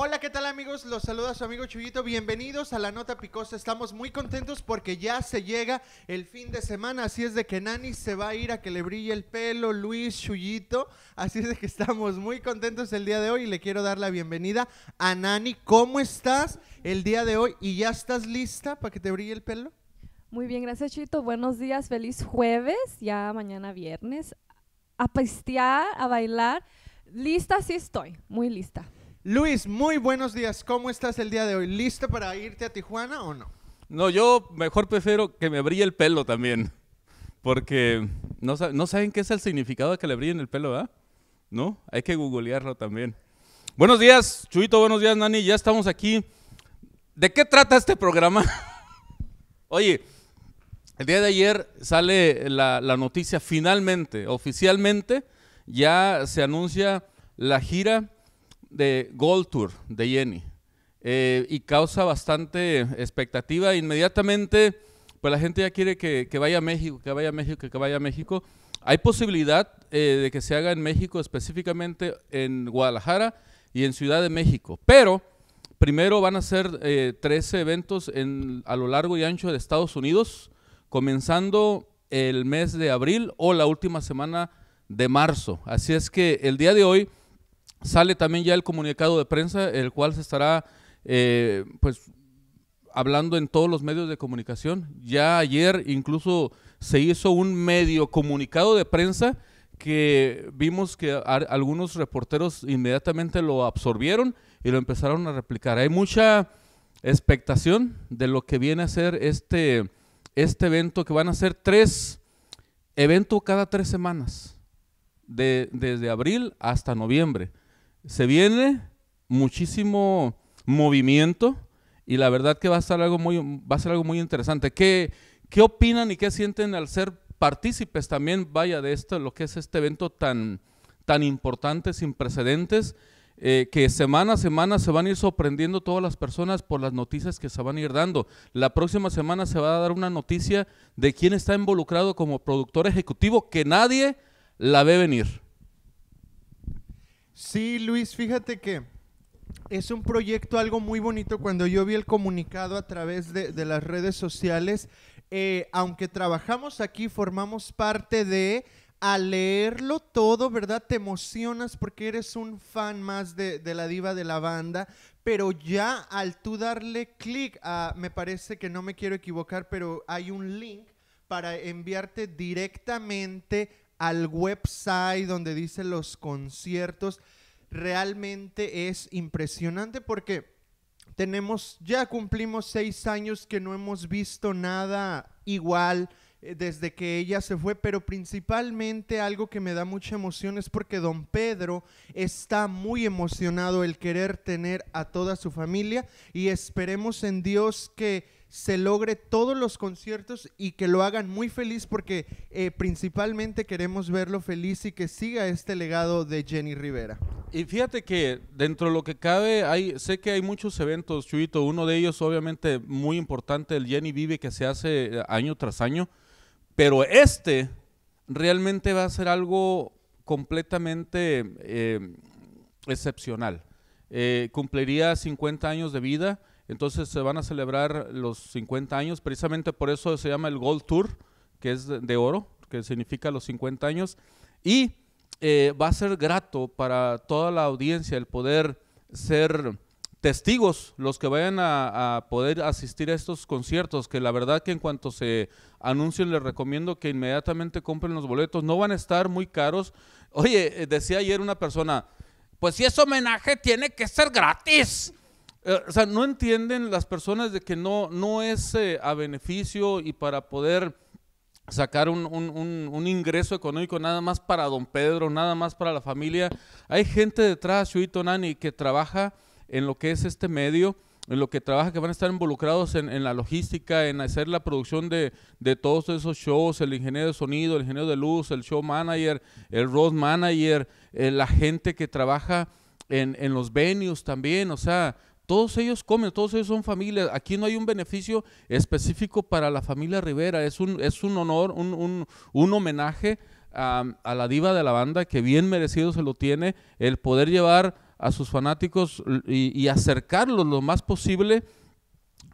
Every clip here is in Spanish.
Hola, ¿qué tal amigos? Los saluda su amigo Chuyito. Bienvenidos a la Nota Picosa. Estamos muy contentos porque ya se llega el fin de semana. Así es de que Nani se va a ir a que le brille el pelo, Luis Chuyito. Así es de que estamos muy contentos el día de hoy y le quiero dar la bienvenida a Nani. ¿Cómo estás el día de hoy? ¿Y ya estás lista para que te brille el pelo? Muy bien, gracias Chuyito. Buenos días, feliz jueves, ya mañana viernes. A pastear, a bailar. Lista sí estoy, muy lista. Luis, muy buenos días. ¿Cómo estás el día de hoy? ¿Listo para irte a Tijuana o no? No, yo mejor prefiero que me brille el pelo también. Porque no, saben qué es el significado de que le brillen el pelo, ¿verdad? ¿No? Hay que googlearlo también. Buenos días, Chuito. Buenos días, Nani. Ya estamos aquí. ¿De qué trata este programa? Oye, el día de ayer sale la noticia finalmente, oficialmente, ya se anuncia la gira de Gold Tour de Jenny eh, y causa bastante expectativa. Inmediatamente, pues la gente ya quiere que, que vaya a México, que vaya a México, que vaya a México. Hay posibilidad eh, de que se haga en México, específicamente en Guadalajara y en Ciudad de México, pero primero van a ser 13 eh, eventos en, a lo largo y ancho de Estados Unidos, comenzando el mes de abril o la última semana de marzo. Así es que el día de hoy Sale también ya el comunicado de prensa, el cual se estará eh, pues hablando en todos los medios de comunicación. Ya ayer incluso se hizo un medio comunicado de prensa que vimos que algunos reporteros inmediatamente lo absorbieron y lo empezaron a replicar. Hay mucha expectación de lo que viene a ser este, este evento, que van a ser tres eventos cada tres semanas, de, desde abril hasta noviembre se viene muchísimo movimiento y la verdad que va a ser algo muy, va a ser algo muy interesante. ¿Qué, opinan y qué sienten al ser partícipes también, vaya, de esto, lo que es este evento tan, tan importante, sin precedentes, eh, que semana a semana se van a ir sorprendiendo todas las personas por las noticias que se van a ir dando. La próxima semana se va a dar una noticia de quién está involucrado como productor ejecutivo que nadie la ve venir. Sí, Luis, fíjate que es un proyecto algo muy bonito. Cuando yo vi el comunicado a través de, las redes sociales, eh, aunque trabajamos aquí, formamos parte de... Al leerlo todo, ¿verdad? Te emocionas porque eres un fan más de, la diva de la banda, pero ya al tú darle clic a, me parece que no me quiero equivocar, pero hay un link para enviarte directamente al website donde dice los conciertos, realmente es impresionante porque tenemos, ya cumplimos seis años que no hemos visto nada igual eh, desde que ella se fue, pero principalmente algo que me da mucha emoción es porque don Pedro está muy emocionado el querer tener a toda su familia y esperemos en Dios que se logre todos los conciertos y que lo hagan muy feliz porque eh, principalmente queremos verlo feliz y que siga este legado de Jenny Rivera. Y fíjate que dentro de lo que cabe, sé que hay muchos eventos, Chuito. Uno de ellos, obviamente, muy importante, el Jenny Vive, que se hace eh, año tras año. Pero este realmente va a ser algo completamente eh, excepcional. cumpliría 50 años de vida entonces se van a celebrar los 50 años, precisamente por eso se llama el Gold Tour, que es de, oro, que significa los 50 años. Y eh, va a ser grato para toda la audiencia el poder ser testigos, los que vayan a, a, poder asistir a estos conciertos, que la verdad que en cuanto se anuncien les recomiendo que inmediatamente compren los boletos, no van a estar muy caros. Oye, eh, decía ayer una persona, pues si es homenaje tiene que ser gratis. Eh, o sea, no entienden las personas de que no, no es eh, a beneficio y para poder sacar un, ingreso económico nada más para don Pedro, nada más para la familia. Hay gente detrás, Chuito Nani, que trabaja en lo que es este medio, en lo que trabaja, que van a estar involucrados en, en la logística, en hacer la producción de, todos esos shows, el ingeniero de sonido, el ingeniero de luz, el show manager, el road manager, eh, la gente que trabaja en, en los venues también, o sea, todos ellos comen, todos ellos son familia. Aquí no hay un beneficio específico para la familia Rivera. Es un, es un honor, un, homenaje a, la diva de la banda que bien merecido se lo tiene el poder llevar a sus fanáticos y, acercarlos lo más posible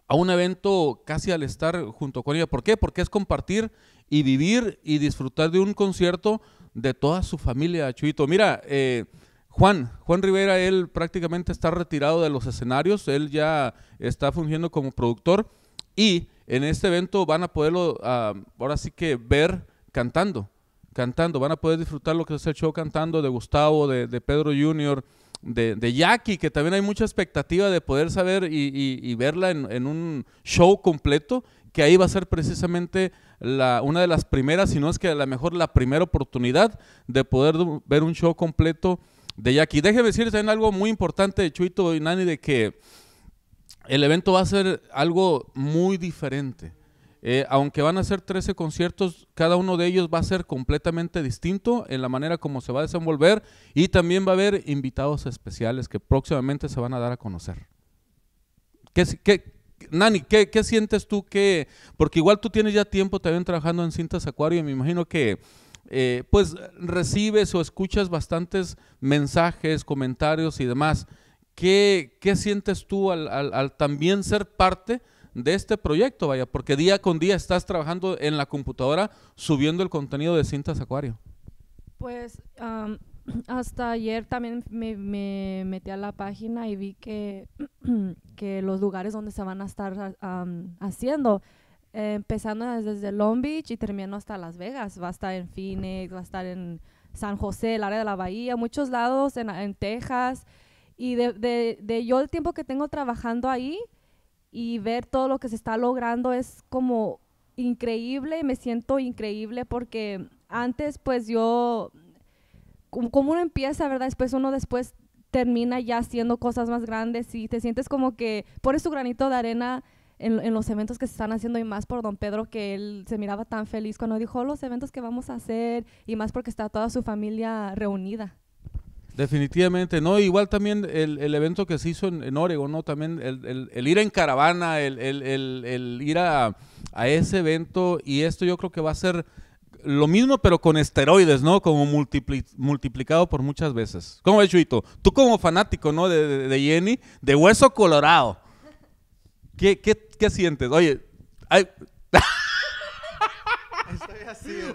a un evento casi al estar junto con ella. ¿Por qué? Porque es compartir y vivir y disfrutar de un concierto de toda su familia, Chuito. Mira, eh, Juan, Juan Rivera, él prácticamente está retirado de los escenarios, él ya está fungiendo como productor y en este evento van a poderlo ah, ahora sí que ver cantando, cantando, van a poder disfrutar lo que es el show cantando de Gustavo, de, Pedro Junior, de, Jackie, que también hay mucha expectativa de poder saber y, verla en, un show completo, que ahí va a ser precisamente una de las primeras, si no es que a lo mejor la primera oportunidad de poder ver un show completo de Jackie. Déjeme decirles también algo muy importante de Chuito y Nani, de que el evento va a ser algo muy diferente. Eh, aunque van a ser 13 conciertos, cada uno de ellos va a ser completamente distinto en la manera como se va a desenvolver y también va a haber invitados especiales que próximamente se van a dar a conocer. ¿Qué, Nani, ¿qué, sientes tú que, porque igual tú tienes ya tiempo también trabajando en cintas acuario y me imagino que eh, pues recibes o escuchas bastantes mensajes, comentarios y demás. ¿Qué, qué sientes tú al, también ser parte de este proyecto? Vaya, porque día con día estás trabajando en la computadora subiendo el contenido de Cintas Acuario. Pues hasta ayer también me, metí a la página y vi que, que los lugares donde se van a estar haciendo eh, empezando desde Long Beach y terminando hasta Las Vegas. Va a estar en Phoenix, va a estar en San José, el área de la Bahía, muchos lados, en, en Texas. Y de, de, de, yo el tiempo que tengo trabajando ahí y ver todo lo que se está logrando es como increíble, me siento increíble porque antes pues yo, como uno empieza, ¿verdad? Después uno después termina ya haciendo cosas más grandes y te sientes como que pones tu granito de arena en, los eventos que se están haciendo y más por don Pedro que él se miraba tan feliz cuando dijo los eventos que vamos a hacer y más porque está toda su familia reunida. Definitivamente, no, igual también el, evento que se hizo en, en Oregon, ¿no? También el, ir en caravana, el, ir a, ese evento y esto yo creo que va a ser lo mismo, pero con esteroides, ¿no? Como multiplicado por muchas veces. ¿Cómo ves Chuito? Tú como fanático, ¿no? de, de, Jenny, de hueso colorado. ¿Qué, qué, qué sientes? Oye, ay.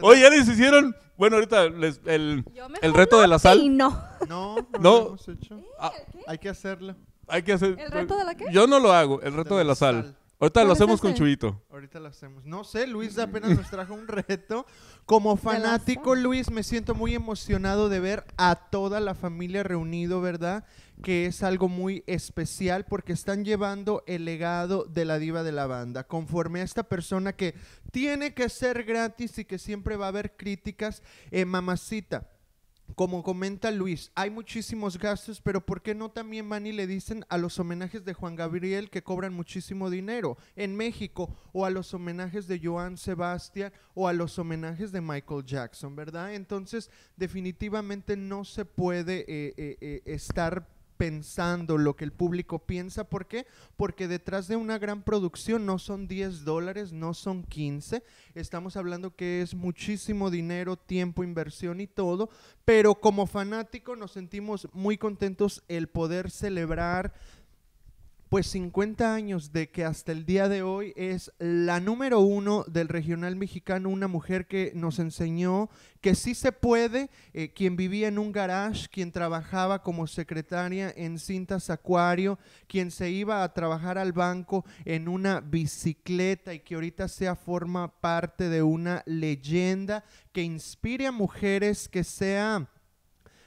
Oye, ya les hicieron. Bueno, ahorita les, el, el reto de la sal. Sí, no. No, no, Lo hemos hecho. ¿Eh? Ah, hay que hacerlo. Hay que hacer. ¿El reto de la qué? Yo no lo hago, el reto de, la sal. Ahorita lo hacemos con Chuyito. Ahorita lo hacemos. No sé, Luis apenas nos trajo un reto. Como fanático, Luis, me siento muy emocionado de ver a toda la familia reunido, ¿verdad? Que es algo muy especial porque están llevando el legado de la diva de la banda. Conforme a esta persona que tiene que ser gratis y que siempre va a haber críticas, eh, mamacita como comenta Luis, hay muchísimos gastos, pero ¿por qué no también van y le dicen a los homenajes de Juan Gabriel que cobran muchísimo dinero en México o a los homenajes de Joan Sebastián o a los homenajes de Michael Jackson, ¿verdad? Entonces, definitivamente no se puede eh, eh, eh, estar pensando lo que el público piensa. ¿Por qué? Porque detrás de una gran producción no son 10 dólares, no son 15. Estamos hablando que es muchísimo dinero, tiempo, inversión y todo. Pero como fanático nos sentimos muy contentos el poder celebrar pues 50 años de que hasta el día de hoy es la número uno del regional mexicano, una mujer que nos enseñó que sí se puede, eh, quien vivía en un garage, quien trabajaba como secretaria en cintas acuario, quien se iba a trabajar al banco en una bicicleta y que ahorita sea forma parte de una leyenda que inspire a mujeres que sean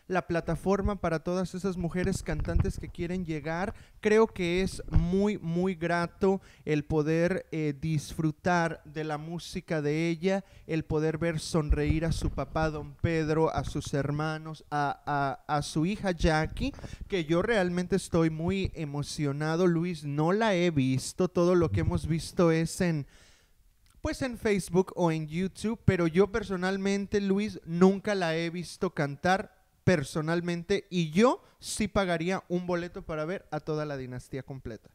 la plataforma para todas esas mujeres cantantes que quieren llegar. Creo que es muy, muy grato el poder eh, disfrutar de la música de ella, el poder ver sonreír a su papá, don Pedro, a sus hermanos, a, a su hija Jackie, que yo realmente estoy muy emocionado, Luis, no la he visto, todo lo que hemos visto es en pues en Facebook o en YouTube, pero yo personalmente, Luis, nunca la he visto cantar, personalmente y yo sí pagaría un boleto para ver a toda la dinastía completa.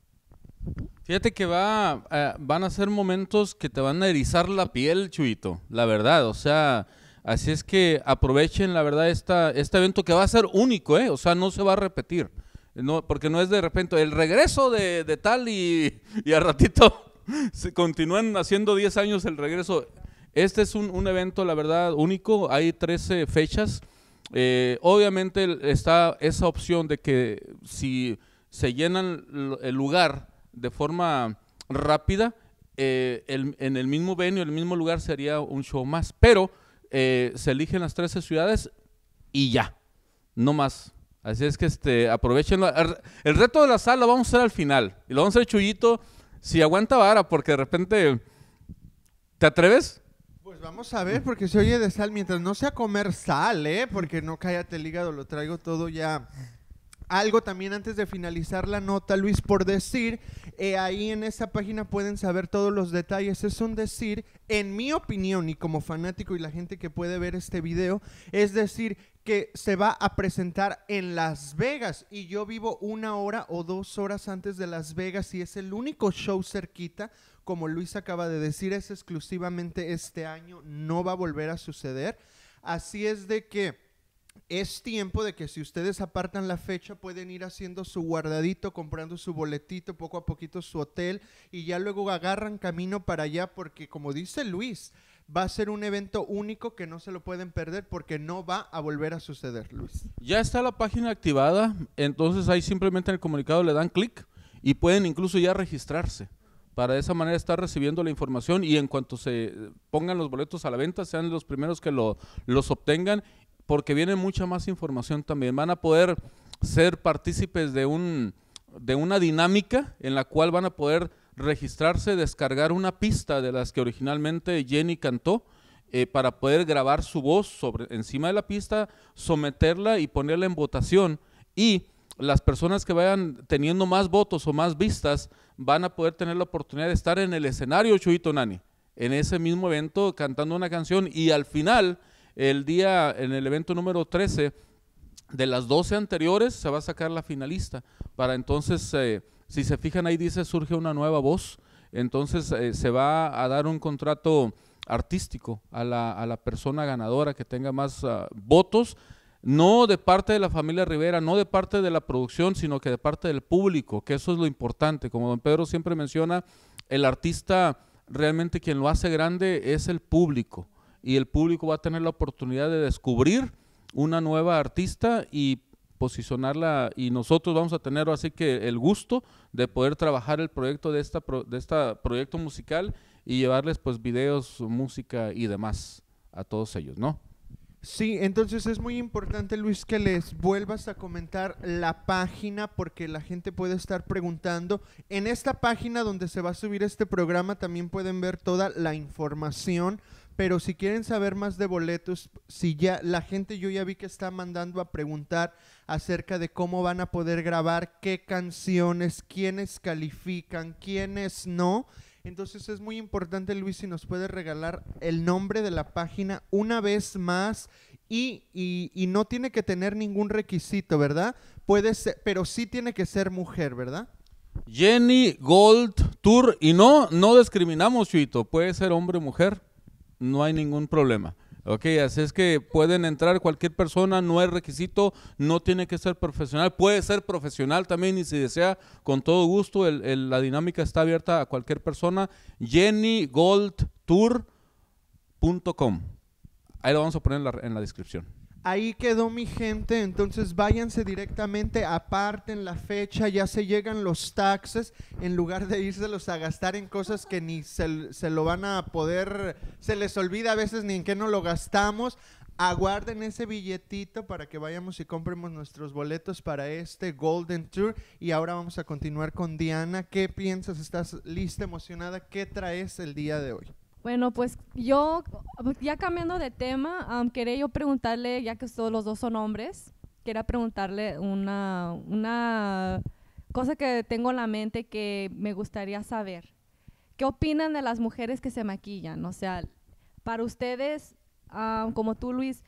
Fíjate que va, eh, van a ser momentos que te van a erizar la piel, Chuito, la verdad, o sea, así es que aprovechen, la verdad, esta, este evento que va a ser único, ¿eh? o sea, no se va a repetir, no, porque no es de repente el regreso de, de tal y, y ratito se continúan haciendo 10 años el regreso. Este es un, un evento, la verdad, único, hay 13 fechas. Eh, obviamente está esa opción de que si se llenan el lugar de forma rápida, eh, en el mismo venio, el mismo lugar sería un show más, pero eh, se eligen las 13 ciudades y ya, no más. Así es que este, aprovechen. El reto de la sala lo vamos a hacer al final. Y lo vamos a hacer chullito. Si aguanta vara, porque de repente. ¿Te atreves? Pues vamos a ver, porque se oye de sal mientras no sea comer sal, ¿eh? Porque no cállate el hígado, lo traigo todo ya algo también antes de finalizar la nota, Luis, por decir, eh, ahí en esa página pueden saber todos los detalles. Es un decir, en mi opinión y como fanático y la gente que puede ver este video, es decir, que se va a presentar en Las Vegas y yo vivo una hora o dos horas antes de Las Vegas y es el único show cerquita como Luis acaba de decir, es exclusivamente este año, no va a volver a suceder. Así es de que es tiempo de que si ustedes apartan la fecha pueden ir haciendo su guardadito, comprando su boletito, poco a poquito su hotel y ya luego agarran camino para allá porque como dice Luis, va a ser un evento único que no se lo pueden perder porque no va a volver a suceder, Luis. Ya está la página activada, entonces ahí simplemente en el comunicado le dan clic y pueden incluso ya registrarse para de esa manera estar recibiendo la información y en cuanto se pongan los boletos a la venta, sean los primeros que los obtengan, porque viene mucha más información también. Van a poder ser partícipes de, un, de una dinámica en la cual van a poder registrarse, descargar una pista de las que originalmente Jenny cantó. Eh, para poder grabar su voz sobre, encima de la pista, someterla y ponerla en votación. Y las personas que vayan teniendo más votos o más vistas van a poder tener la oportunidad de estar en el escenario Chuito Nani, en ese mismo evento cantando una canción y al final, el día, en el evento número 13, de las 12 anteriores se va a sacar la finalista. Para entonces, eh, si se fijan ahí dice, surge una nueva voz. Entonces eh, se va a dar un contrato artístico a la, persona ganadora que tenga más ah, votos no de parte de la familia Rivera, no de parte de la producción, sino que de parte del público, que eso es lo importante. Como don Pedro siempre menciona, el artista realmente quien lo hace grande es el público y el público va a tener la oportunidad de descubrir una nueva artista y posicionarla y nosotros vamos a tener así que el gusto de poder trabajar el proyecto de esta de este proyecto musical y llevarles pues videos, música y demás a todos ellos, ¿no? Sí, entonces es muy importante, Luis, que les vuelvas a comentar la página porque la gente puede estar preguntando. En esta página donde se va a subir este programa también pueden ver toda la información, pero si quieren saber más de boletos, si ya la gente yo ya vi que está mandando a preguntar acerca de cómo van a poder grabar, qué canciones, quiénes califican, quiénes no. Entonces es muy importante, Luis, si nos puede regalar el nombre de la página una vez más y, no tiene que tener ningún requisito, ¿verdad? Puede ser, pero sí tiene que ser mujer, ¿verdad? Jenny Gold Tour. Y no, no discriminamos, Chuito. Puede ser hombre o mujer. No hay ningún problema. Ok, así es que pueden entrar cualquier persona, no es requisito, no tiene que ser profesional, puede ser profesional también y si desea, con todo gusto, la dinámica está abierta a cualquier persona. JennyGoldTour.com. Ahí lo vamos a poner en la descripción ahí quedó mi gente, entonces váyanse directamente, aparten la fecha, ya se llegan los taxes, en lugar de írselos a gastar en cosas que ni se, se, lo van a poder, se les olvida a veces ni en qué no lo gastamos. Aguarden ese billetito para que vayamos y compremos nuestros boletos para este Golden Tour. Y ahora vamos a continuar con Diana. ¿Qué piensas? ¿Estás lista, emocionada? ¿Qué traes el día de hoy? Bueno, pues yo, ya cambiando de tema, quería yo preguntarle, ya que todos los dos son hombres, quería preguntarle una, una cosa que tengo en la mente que me gustaría saber. ¿Qué opinan de las mujeres que se maquillan? O sea, para ustedes, como tú, Luis,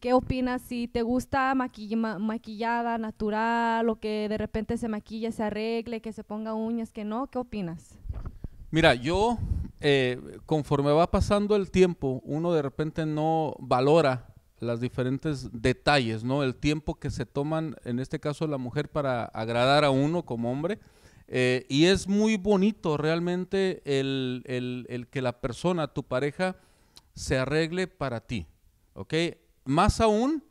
¿qué opinas? Si te gusta maquillada, natural, o que de repente se maquille, se arregle, que se ponga uñas, que no, ¿qué opinas? Mira, yo eh, conforme va pasando el tiempo, uno de repente no valora los diferentes detalles, ¿no? El tiempo que se toman, en este caso la mujer, para agradar a uno como hombre. Eh, y es muy bonito realmente el, que la persona, tu pareja, se arregle para ti, ¿ok? Más aún,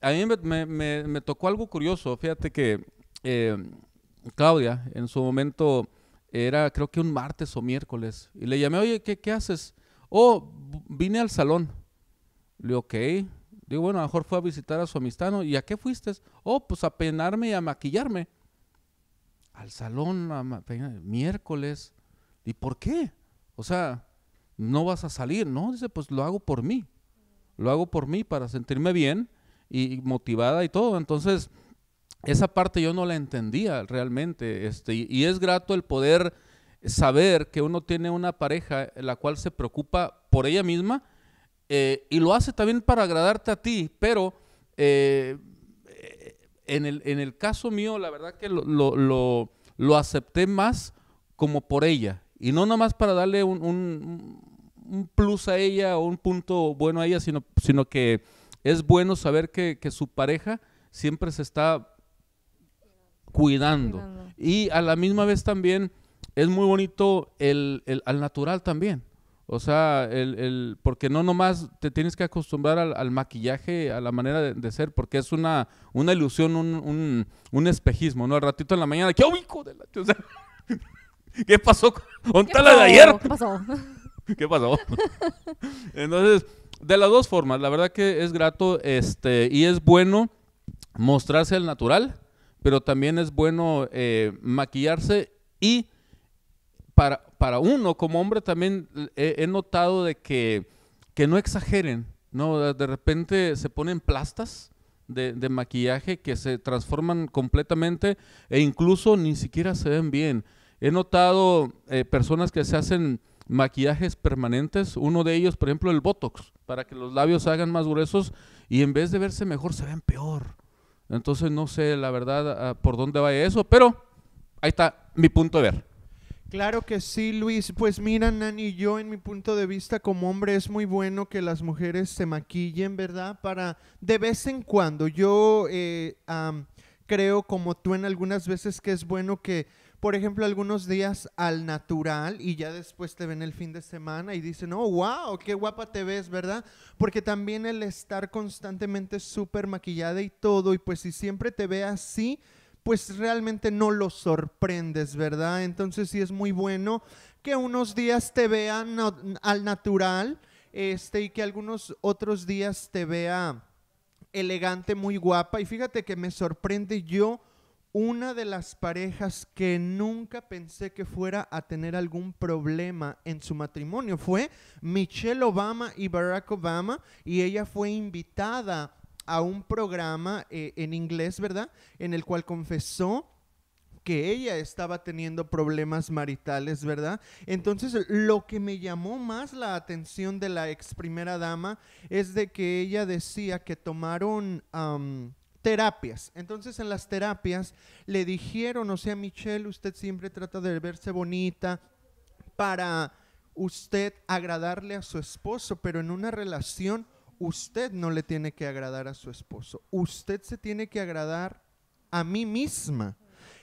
a mí me, tocó algo curioso, fíjate que eh, Claudia en su momento era creo que un martes o miércoles. Y le llamé, oye, ¿qué, qué haces? Oh, vine al salón. Le digo, ok. Digo, bueno, a lo mejor fue a visitar a su amistano ¿Y a qué fuiste? Oh, pues a peinarme y a maquillarme. Al salón, miércoles. ¿Y por qué? O sea, no vas a salir, ¿no? Dice, pues lo hago por mí. Lo hago por mí para sentirme bien y motivada y todo. Entonces, esa parte yo no la entendía realmente, este, y, es grato el poder saber que uno tiene una pareja en la cual se preocupa por ella misma eh, y lo hace también para agradarte a ti, pero eh, en, el, caso mío, la verdad que lo, lo, acepté más como por ella y no nomás para darle un, plus a ella o un punto bueno a ella, sino, sino que es bueno saber que, que su pareja siempre se está cuidando. Y a la misma vez también es muy bonito el, al natural también. O sea, el, el, porque no nomás te tienes que acostumbrar al, maquillaje, a la manera de, ser, porque es una, una ilusión, un, un, espejismo, ¿no? Al ratito en la mañana, ¿qué ubico ¿Qué pasó? ¿Qué pasó? ¿Qué pasó? Entonces, de las dos formas, la verdad que es grato este, y es bueno mostrarse al natural pero también es bueno eh, maquillarse y para, para, uno como hombre también eh, he, notado de que, no exageren, ¿no? De repente se ponen plastas de, maquillaje que se transforman completamente e incluso ni siquiera se ven bien. He notado eh, personas que se hacen maquillajes permanentes, uno de ellos, por ejemplo, el Botox, para que los labios se hagan más gruesos y en vez de verse mejor se ven peor. Entonces no sé la verdad ah, por dónde va eso, pero ahí está mi punto de ver. Claro que sí, Luis. Pues mira, Nani, yo en mi punto de vista como hombre es muy bueno que las mujeres se maquillen, ¿verdad? Para de vez en cuando. Yo eh, creo, como tú en algunas veces, que es bueno que por ejemplo, algunos días al natural y ya después te ven el fin de semana y dicen, oh, wow, qué guapa te ves, ¿verdad? Porque también el estar constantemente súper maquillada y todo, y pues si siempre te ve así, pues realmente no lo sorprendes, ¿verdad? Entonces sí es muy bueno que unos días te vean al natural este, y que algunos otros días te vea elegante, muy guapa. Y fíjate que me sorprende yo una de las parejas que nunca pensé que fuera a tener algún problema en su matrimonio fue Michelle Obama y Barack Obama y ella fue invitada a un programa eh, en inglés, ¿verdad? En el cual confesó que ella estaba teniendo problemas maritales, ¿verdad? Entonces, lo que me llamó más la atención de la ex primera dama es de que ella decía que tomaron terapias. Entonces en las terapias le dijeron, o sea, Michelle, usted siempre trata de verse bonita para usted agradarle a su esposo, pero en una relación usted no le tiene que agradar a su esposo, usted se tiene que agradar a mí misma.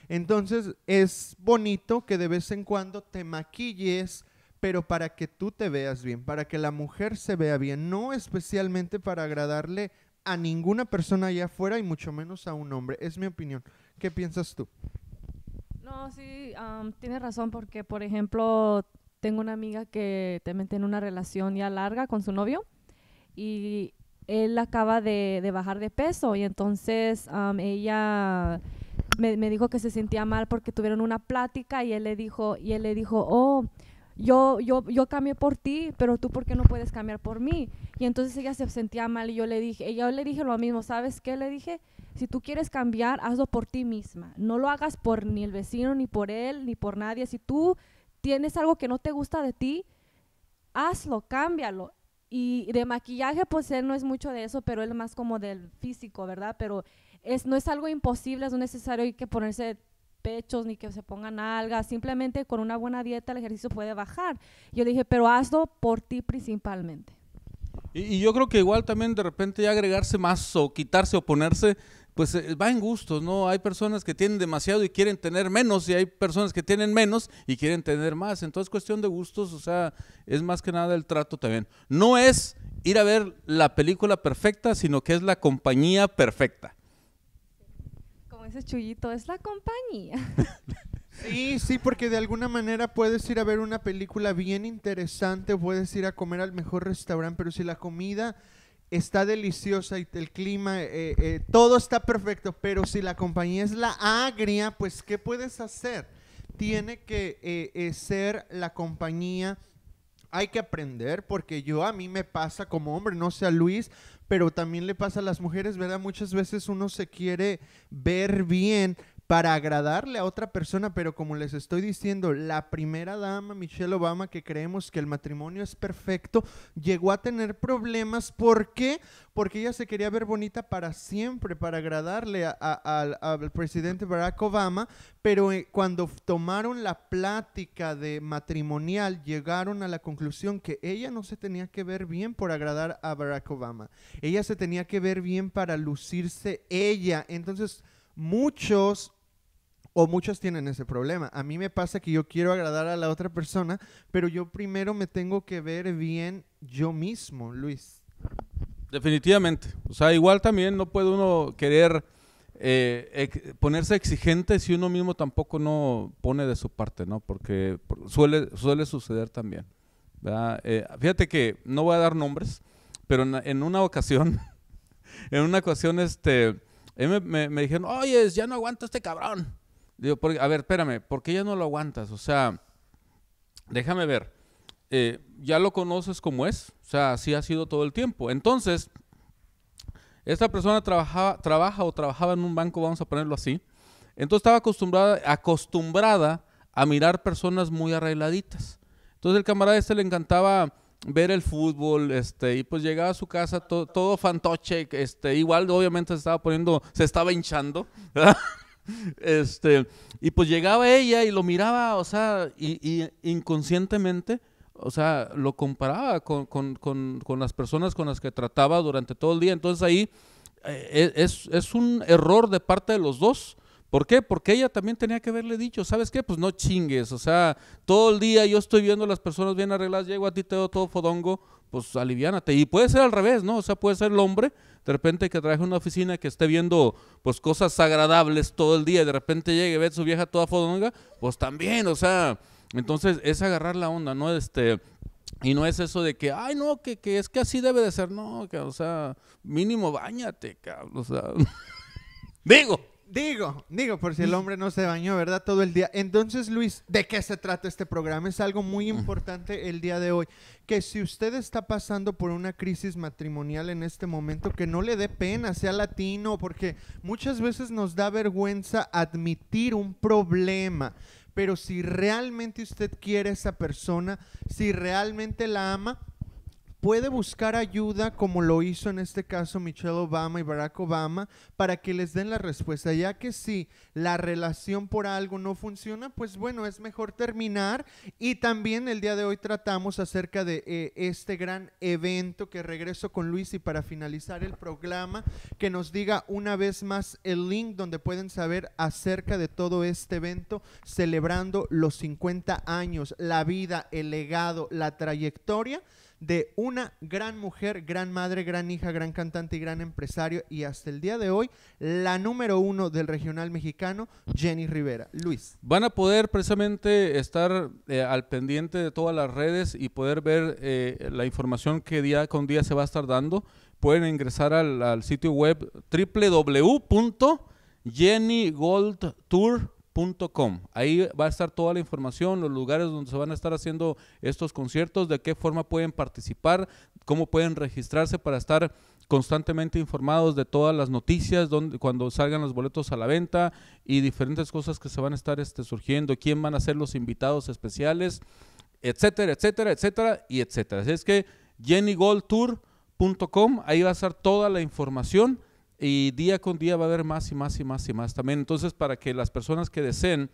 Entonces es bonito que de vez en cuando te maquilles, pero para que tú te veas bien, para que la mujer se vea bien, no especialmente para agradarle a ninguna persona allá afuera y mucho menos a un hombre. Es mi opinión. ¿Qué piensas tú? No, sí, tienes razón porque, por ejemplo, tengo una amiga que también tiene una relación ya larga con su novio y él acaba de, bajar de peso y entonces ella me, me, dijo que se sentía mal porque tuvieron una plática y él le dijo, y él le dijo, oh, yo, yo, yo cambié por ti, pero tú por qué no puedes cambiar por mí. Y entonces ella se sentía mal y yo le dije, yo le dije lo mismo, ¿sabes qué? Le dije, si tú quieres cambiar, hazlo por ti misma. No lo hagas por ni el vecino, ni por él, ni por nadie. Si tú tienes algo que no te gusta de ti, hazlo, cámbialo. Y de maquillaje, pues él no es mucho de eso, pero él más como del físico, ¿verdad? Pero es, no es algo imposible, es necesario hay que ponerse pechos ni que se pongan algas, simplemente con una buena dieta el ejercicio puede bajar. Yo le dije, pero hazlo por ti principalmente. Y, yo creo que igual también de repente ya agregarse más o quitarse o ponerse, pues eh, va en gustos, ¿no? Hay personas que tienen demasiado y quieren tener menos y hay personas que tienen menos y quieren tener más. Entonces cuestión de gustos, o sea, es más que nada el trato también. No es ir a ver la película perfecta, sino que es la compañía perfecta. Ese chullito es la compañía. Sí, sí, porque de alguna manera puedes ir a ver una película bien interesante, puedes ir a comer al mejor restaurante, pero si la comida está deliciosa y el clima, eh, eh, todo está perfecto, pero si la compañía es la agria, pues ¿qué puedes hacer? Tiene que eh, ser la compañía hay que aprender, porque yo a mí me pasa como hombre, no sé Luis, pero también le pasa a las mujeres, ¿verdad? Muchas veces uno se quiere ver bien para agradarle a otra persona, pero como les estoy diciendo, la primera dama, Michelle Obama, que creemos que el matrimonio es perfecto, llegó a tener problemas. ¿Por qué? Porque ella se quería ver bonita para siempre, para agradarle al presidente Barack Obama, pero eh, cuando tomaron la plática de matrimonial, llegaron a la conclusión que ella no se tenía que ver bien por agradar a Barack Obama. Ella se tenía que ver bien para lucirse ella. Entonces... Muchos o muchos tienen ese problema. A mí me pasa que yo quiero agradar a la otra persona, pero yo primero me tengo que ver bien yo mismo, Luis. Definitivamente. O sea, igual también no puede uno querer eh, ponerse exigente si uno mismo tampoco no pone de su parte, ¿no? Porque suele, suele suceder también. Eh, fíjate que no voy a dar nombres, pero en, una ocasión, en una ocasión, este, eh, me, me dijeron, oye, ya no aguanto este cabrón. Digo, a ver, espérame, ¿por qué ya no lo aguantas? O sea, déjame ver. Eh, ya lo conoces como es, o sea, así ha sido todo el tiempo. Entonces, esta persona trabajaba, trabaja o trabajaba en un banco, vamos a ponerlo así. Entonces estaba acostumbrada, acostumbrada a mirar personas muy arregladitas. Entonces el camarada este le encantaba ver el fútbol, este, y pues llegaba a su casa todo fantoche, este, igual obviamente se estaba poniendo, se estaba hinchando, ¿verdad? Este, y pues llegaba ella y lo miraba, o sea, y, inconscientemente, o sea, lo comparaba con, las personas con las que trataba durante todo el día. Entonces ahí eh, e, es, es, un error de parte de los dos. ¿Por qué? Porque ella también tenía que haberle dicho, ¿sabes qué? Pues no chingues, o sea, todo el día yo estoy viendo a las personas bien arregladas, llego a ti, te doy todo fodongo, pues aliviánate. Y puede ser al revés, ¿no? O sea, puede ser el hombre, de repente que trabaja en una oficina que esté viendo pues cosas agradables todo el día, y de repente llegue y ve a su vieja toda fodonga, pues también, o sea, entonces es agarrar la onda, ¿no? Este, y no es eso de que, ay, no, que, que es que así debe de ser, no, que, o sea, mínimo bañate, cabrón, o sea, digo. Digo, digo, por si el hombre no se bañó, ¿verdad? Todo el día. Entonces, Luis, ¿de qué se trata este programa? Es algo muy importante el día de hoy. Que si usted está pasando por una crisis matrimonial en este momento, que no le dé pena, sea latino, porque muchas veces nos da vergüenza admitir un problema. Pero si realmente usted quiere a esa persona, si realmente la ama, puede buscar ayuda como lo hizo en este caso Michelle Obama y Barack Obama para que les den la respuesta, ya que si la relación por algo no funciona, pues bueno, es mejor terminar. Y también el día de hoy tratamos acerca de eh, este gran evento que regreso con Luis y para finalizar el programa, que nos diga una vez más el link donde pueden saber acerca de todo este evento celebrando los 50 años, la vida, el legado, la trayectoria de una gran mujer, gran madre, gran hija, gran cantante y gran empresario y hasta el día de hoy la número uno del regional mexicano, Jenny Rivera. Luis. Van a poder precisamente estar eh, al pendiente de todas las redes y poder ver eh, la información que día con día se va a estar dando. Pueden ingresar al, al sitio web www.jennygoldtour.com .com. Ahí va a estar toda la información, los lugares donde se van a estar haciendo estos conciertos, de qué forma pueden participar, cómo pueden registrarse para estar constantemente informados de todas las noticias, donde, cuando salgan los boletos a la venta y diferentes cosas que se van a estar este, surgiendo, quién van a ser los invitados especiales, etcétera, etcétera, etcétera y etcétera. Así es que jennygoldtour.com, ahí va a estar toda la información y día con día va a haber más y más y más y más también. Entonces, para que las personas que deseen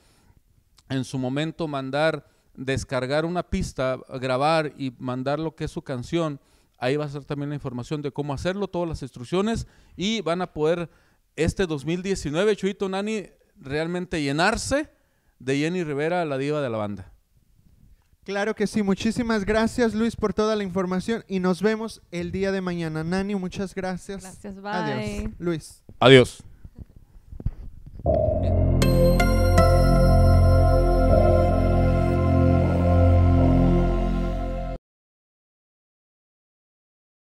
en su momento mandar, descargar una pista, grabar y mandar lo que es su canción, ahí va a ser también la información de cómo hacerlo, todas las instrucciones y van a poder este 2019, Chuito Nani, realmente llenarse de Jenny Rivera, la diva de la banda. Claro que sí, muchísimas gracias Luis por toda la información y nos vemos el día de mañana. Nani, muchas gracias. Gracias, bye. Adiós. Luis. Adiós.